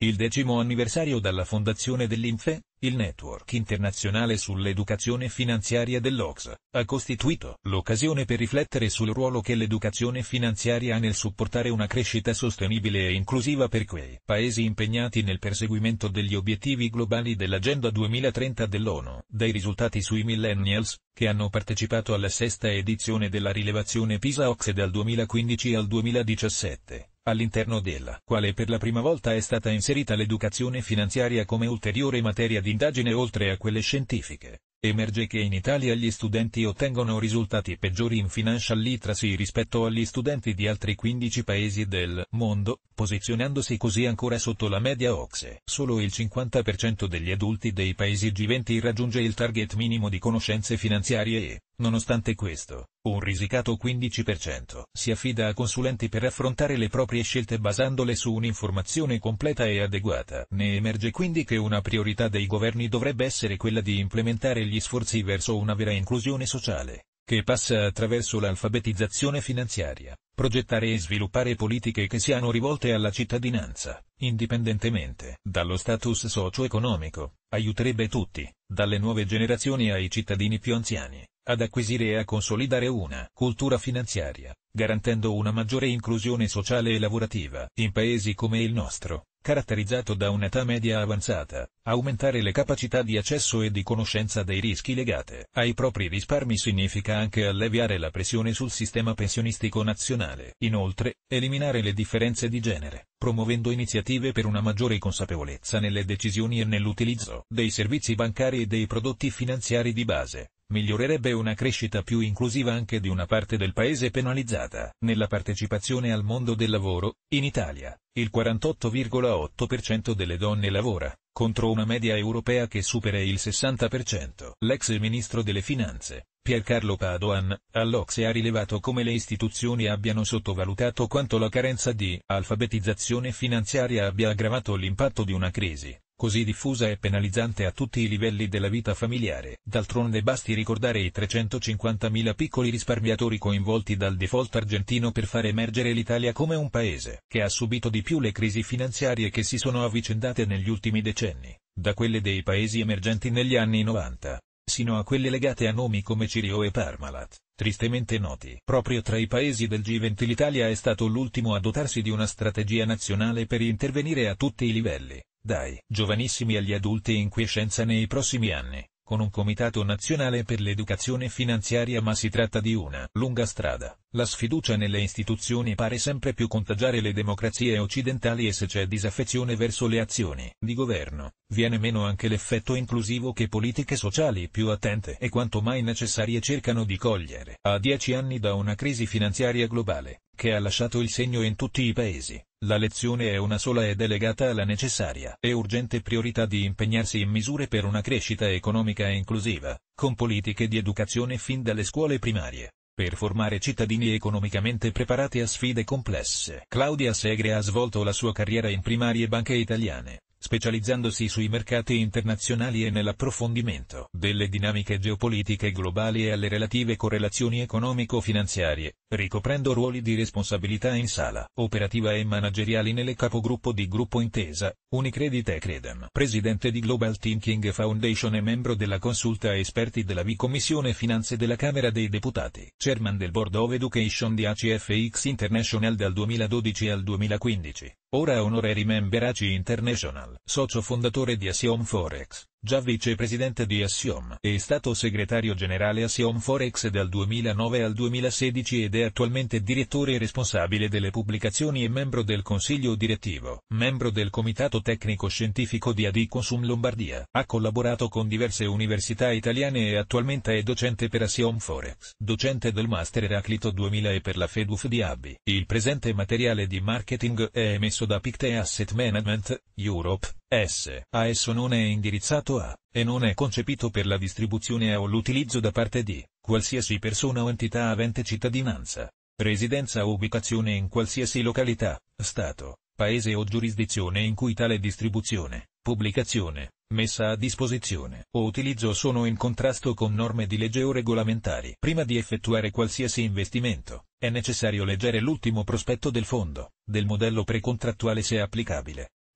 Il decimo anniversario dalla fondazione dell'INFE, il network internazionale sull'educazione finanziaria dell'Ox, ha costituito l'occasione per riflettere sul ruolo che l'educazione finanziaria ha nel supportare una crescita sostenibile e inclusiva per quei paesi impegnati nel perseguimento degli obiettivi globali dell'Agenda 2030 dell'ONU. Dai risultati sui millennials, che hanno partecipato alla sesta edizione della rilevazione PISA-OX dal 2015 al 2017 all'interno della quale per la prima volta è stata inserita l'educazione finanziaria come ulteriore materia d'indagine oltre a quelle scientifiche. Emerge che in Italia gli studenti ottengono risultati peggiori in financial literacy rispetto agli studenti di altri 15 paesi del mondo, posizionandosi così ancora sotto la media OXE. Solo il 50% degli adulti dei paesi G20 raggiunge il target minimo di conoscenze finanziarie e, Nonostante questo, un risicato 15% si affida a consulenti per affrontare le proprie scelte basandole su un'informazione completa e adeguata. Ne emerge quindi che una priorità dei governi dovrebbe essere quella di implementare gli sforzi verso una vera inclusione sociale, che passa attraverso l'alfabetizzazione finanziaria, progettare e sviluppare politiche che siano rivolte alla cittadinanza, indipendentemente dallo status socio-economico, aiuterebbe tutti, dalle nuove generazioni ai cittadini più anziani ad acquisire e a consolidare una cultura finanziaria, garantendo una maggiore inclusione sociale e lavorativa in paesi come il nostro, caratterizzato da un'età media avanzata, aumentare le capacità di accesso e di conoscenza dei rischi legate ai propri risparmi significa anche alleviare la pressione sul sistema pensionistico nazionale. Inoltre, eliminare le differenze di genere, promuovendo iniziative per una maggiore consapevolezza nelle decisioni e nell'utilizzo dei servizi bancari e dei prodotti finanziari di base, migliorerebbe una crescita più inclusiva anche di una parte del paese penalizzata. Nella partecipazione al mondo del lavoro, in Italia, il 48,8% delle donne lavora, contro una media europea che supera il 60%. L'ex ministro delle Finanze, Piercarlo Padoan, all'Ocse ha rilevato come le istituzioni abbiano sottovalutato quanto la carenza di alfabetizzazione finanziaria abbia aggravato l'impatto di una crisi così diffusa e penalizzante a tutti i livelli della vita familiare. D'altronde basti ricordare i 350.000 piccoli risparmiatori coinvolti dal default argentino per far emergere l'Italia come un paese che ha subito di più le crisi finanziarie che si sono avvicendate negli ultimi decenni, da quelle dei paesi emergenti negli anni 90, sino a quelle legate a nomi come Cirio e Parmalat tristemente noti. Proprio tra i paesi del G20 l'Italia è stato l'ultimo a dotarsi di una strategia nazionale per intervenire a tutti i livelli, dai giovanissimi agli adulti in quiescenza nei prossimi anni, con un comitato nazionale per l'educazione finanziaria ma si tratta di una lunga strada. La sfiducia nelle istituzioni pare sempre più contagiare le democrazie occidentali e se c'è disaffezione verso le azioni di governo, viene meno anche l'effetto inclusivo che politiche sociali più attente e quanto mai necessarie cercano di cogliere. A dieci anni da una crisi finanziaria globale, che ha lasciato il segno in tutti i paesi. La lezione è una sola ed è legata alla necessaria e urgente priorità di impegnarsi in misure per una crescita economica inclusiva, con politiche di educazione fin dalle scuole primarie, per formare cittadini economicamente preparati a sfide complesse. Claudia Segre ha svolto la sua carriera in primarie banche italiane, specializzandosi sui mercati internazionali e nell'approfondimento delle dinamiche geopolitiche globali e alle relative correlazioni economico-finanziarie, ricoprendo ruoli di responsabilità in sala operativa e manageriali nelle capogruppo di Gruppo Intesa, Unicredit e Credem. Presidente di Global Thinking Foundation e membro della consulta esperti della V-Commissione Finanze della Camera dei Deputati. Chairman del Board of Education di ACFX International dal 2012 al 2015. Ora Honorary Member ACI International socio fondatore di Asion Forex già vicepresidente di Assiom. È stato segretario generale Assiom Forex dal 2009 al 2016 ed è attualmente direttore responsabile delle pubblicazioni e membro del consiglio direttivo, membro del comitato tecnico-scientifico di AD Consum Lombardia. Ha collaborato con diverse università italiane e attualmente è docente per Assiom Forex, docente del Master Eraclito 2000 e per la Feduf di Abbi. Il presente materiale di marketing è emesso da Picte Asset Management, Europe, S. A esso non è indirizzato a, e non è concepito per la distribuzione o l'utilizzo da parte di, qualsiasi persona o entità avente cittadinanza, residenza o ubicazione in qualsiasi località, Stato, Paese o giurisdizione in cui tale distribuzione, pubblicazione, messa a disposizione o utilizzo sono in contrasto con norme di legge o regolamentari. Prima di effettuare qualsiasi investimento, è necessario leggere l'ultimo prospetto del fondo, del modello precontrattuale se applicabile,